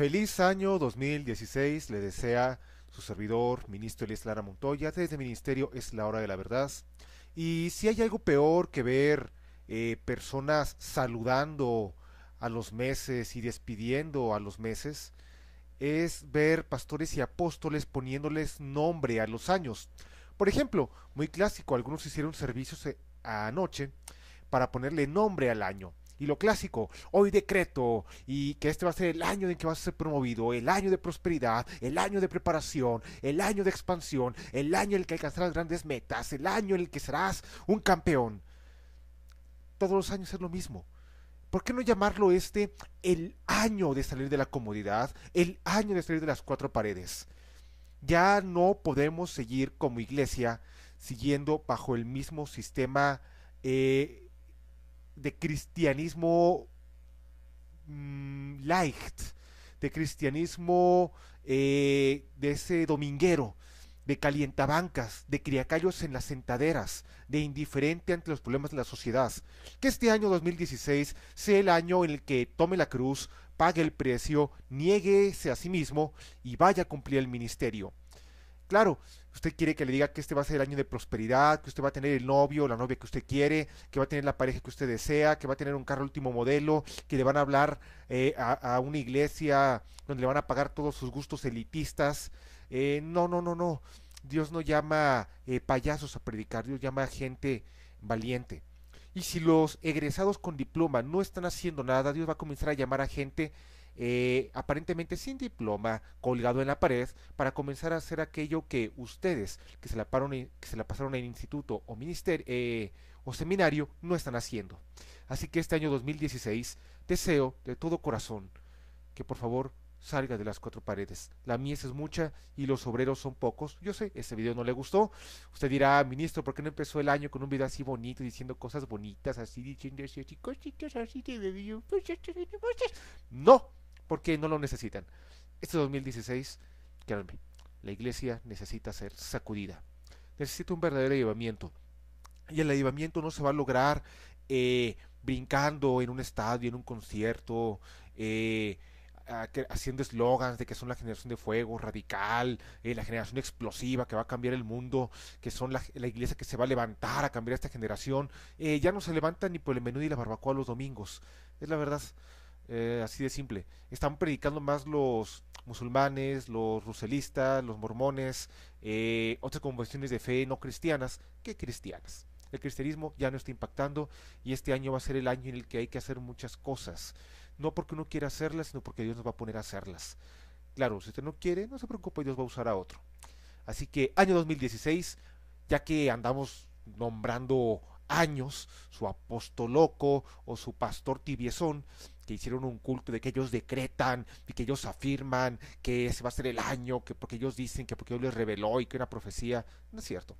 Feliz año 2016, le desea su servidor, ministro Elias Lara Montoya, desde el Ministerio Es la Hora de la Verdad. Y si hay algo peor que ver eh, personas saludando a los meses y despidiendo a los meses, es ver pastores y apóstoles poniéndoles nombre a los años. Por ejemplo, muy clásico, algunos hicieron servicios eh, anoche para ponerle nombre al año y lo clásico, hoy decreto y que este va a ser el año en que vas a ser promovido, el año de prosperidad, el año de preparación, el año de expansión, el año en el que alcanzarás grandes metas, el año en el que serás un campeón. Todos los años es lo mismo. ¿Por qué no llamarlo este el año de salir de la comodidad, el año de salir de las cuatro paredes? Ya no podemos seguir como iglesia siguiendo bajo el mismo sistema eh, de cristianismo mm, light, de cristianismo eh, de ese dominguero, de calientabancas, de criacayos en las sentaderas, de indiferente ante los problemas de la sociedad. Que este año 2016 sea el año en el que tome la cruz, pague el precio, nieguese a sí mismo y vaya a cumplir el ministerio. Claro, usted quiere que le diga que este va a ser el año de prosperidad, que usted va a tener el novio o la novia que usted quiere, que va a tener la pareja que usted desea, que va a tener un carro último modelo, que le van a hablar eh, a, una iglesia donde le van a pagar todos sus gustos elitistas. Eh, no, no, no, no. Dios no llama eh, payasos a predicar, Dios llama a gente valiente. Y si los egresados con diploma no están haciendo nada, Dios va a comenzar a llamar a gente eh, aparentemente sin diploma, colgado en la pared, para comenzar a hacer aquello que ustedes, que se la, se la pasaron en instituto o, ministerio, eh, o seminario, no están haciendo. Así que este año 2016 deseo de todo corazón que por favor salga de las cuatro paredes. La mies es mucha y los obreros son pocos. Yo sé, este video no le gustó. Usted dirá, ah, ministro, ¿por qué no empezó el año con un video así bonito, diciendo cosas bonitas, así, diciendo así, cositas así de pues, pues, No, porque no lo necesitan. Este 2016, créanme, la iglesia necesita ser sacudida. Necesita un verdadero avivamiento. Y el avivamiento no se va a lograr eh, brincando en un estadio, en un concierto, eh, haciendo eslogans de que son la generación de fuego radical, eh, la generación explosiva que va a cambiar el mundo, que son la, iglesia que se va a levantar a cambiar esta generación. ya no se levantan ni por el menú ni la barbacoa los domingos. Es la verdad. Eh, así de simple. Están predicando más los musulmanes, los ruselistas, los mormones, eh, otras convenciones de fe no cristianas que cristianas. El cristianismo ya no está impactando y este año va a ser el año en el que hay que hacer muchas cosas. No porque uno quiera hacerlas, sino porque Dios nos va a poner a hacerlas. Claro, si usted no quiere, no se preocupe, Dios va a usar a otro. Así que año 2016, ya que andamos nombrando años, su apóstol loco o su pastor tibiezón, que hicieron un culto de que ellos decretan y que ellos afirman que ese va a ser el año, que porque ellos dicen que porque Dios les reveló y que una profecía, no es cierto.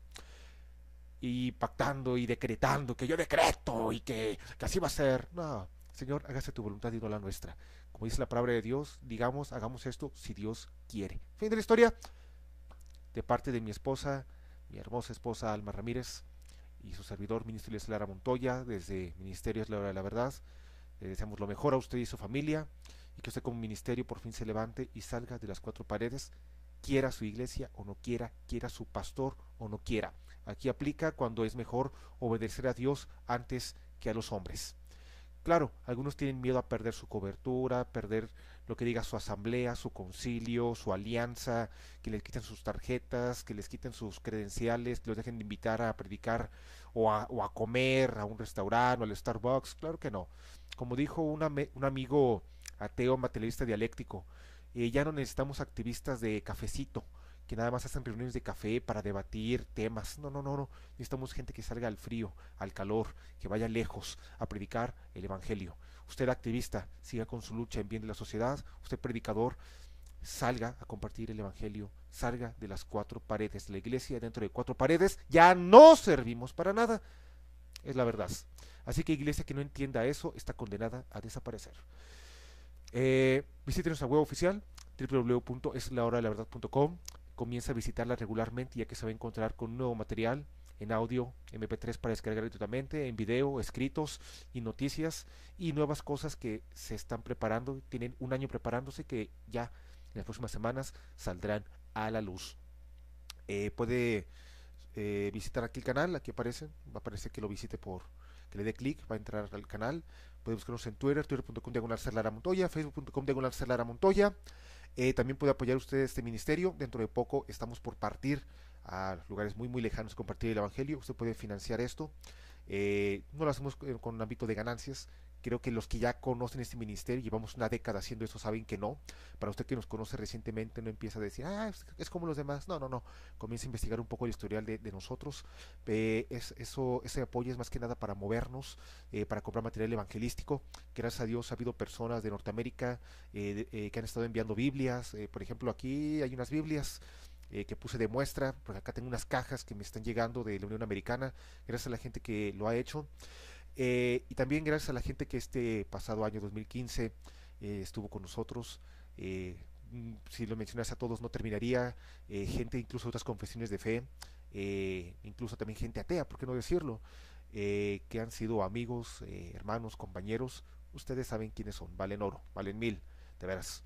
Y pactando y decretando que yo decreto y que, que así va a ser. No, Señor, hágase tu voluntad y no la nuestra. Como dice la palabra de Dios, digamos, hagamos esto si Dios quiere. Fin de la historia. De parte de mi esposa, mi hermosa esposa Alma Ramírez y su servidor, ministro Luis Lara Montoya, desde Ministerios La Hora de la Verdad. Le deseamos lo mejor a usted y su familia y que usted como ministerio por fin se levante y salga de las cuatro paredes, quiera su iglesia o no quiera, quiera su pastor o no quiera. Aquí aplica cuando es mejor obedecer a Dios antes que a los hombres. Claro, algunos tienen miedo a perder su cobertura, perder lo que diga su asamblea, su concilio, su alianza, que les quiten sus tarjetas, que les quiten sus credenciales, que los dejen de invitar a predicar o a, comer a un restaurante o al Starbucks, claro que no. Como dijo un, amigo ateo materialista dialéctico, eh, ya no necesitamos activistas de cafecito, que nada más hacen reuniones de café para debatir temas. No, no, no, no. Necesitamos gente que salga al frío, al calor, que vaya lejos a predicar el Evangelio. Usted activista, siga con su lucha en bien de la sociedad. Usted predicador, salga a compartir el Evangelio. Salga de las cuatro paredes. La iglesia dentro de cuatro paredes ya no servimos para nada. Es la verdad. Así que iglesia que no entienda eso está condenada a desaparecer. Eh, visítenos a web oficial www.eslahoradelaverdad.com comienza a visitarla regularmente ya que se va a encontrar con nuevo material en audio, MP3 para descargar gratuitamente, en video, escritos y noticias y nuevas cosas que se están preparando, tienen un año preparándose que ya en las próximas semanas saldrán a la luz. Eh, puede eh, visitar aquí el canal, aquí aparece, va a aparecer que lo visite por que le dé clic, va a entrar al canal, puede buscarnos en Twitter, twitter.com diagonal Montoya, facebook.com diagonal Montoya. Eh, también puede apoyar usted este ministerio. Dentro de poco estamos por partir a lugares muy, muy lejanos, compartir el Evangelio. Usted puede financiar esto. Eh, no lo hacemos con un ámbito de ganancias. Creo que los que ya conocen este ministerio, llevamos una década haciendo eso, saben que no. Para usted que nos conoce recientemente, no empieza a decir, ah, es, como los demás. No, no, no. Comienza a investigar un poco el historial de, nosotros. Eh, es, eso, ese apoyo es más que nada para movernos, eh, para comprar material evangelístico. Gracias a Dios ha habido personas de Norteamérica que han estado enviando Biblias. por ejemplo, aquí hay unas Biblias eh, que puse de muestra, porque acá tengo unas cajas que me están llegando de la Unión Americana, gracias a la gente que lo ha hecho. Eh, y también gracias a la gente que este pasado año 2015 eh, estuvo con nosotros. Mm, si lo mencionas a todos no terminaría, gente incluso otras confesiones de fe, incluso también gente atea, ¿por qué no decirlo? que han sido amigos, hermanos, compañeros, ustedes saben quiénes son, valen oro, valen mil, de veras.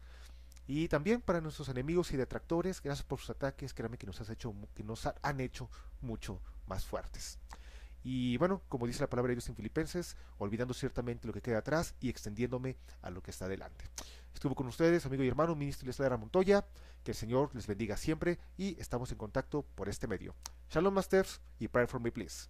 Y también para nuestros enemigos y detractores, gracias por sus ataques, créanme que nos, has hecho, que nos han hecho mucho más fuertes. Y bueno, como dice la palabra de Dios en Filipenses, olvidando ciertamente lo que queda atrás y extendiéndome a lo que está adelante. Estuvo con ustedes, amigo y hermano, ministro la Montoya, que el Señor les bendiga siempre y estamos en contacto por este medio. Shalom Masters y Pray for Me Please.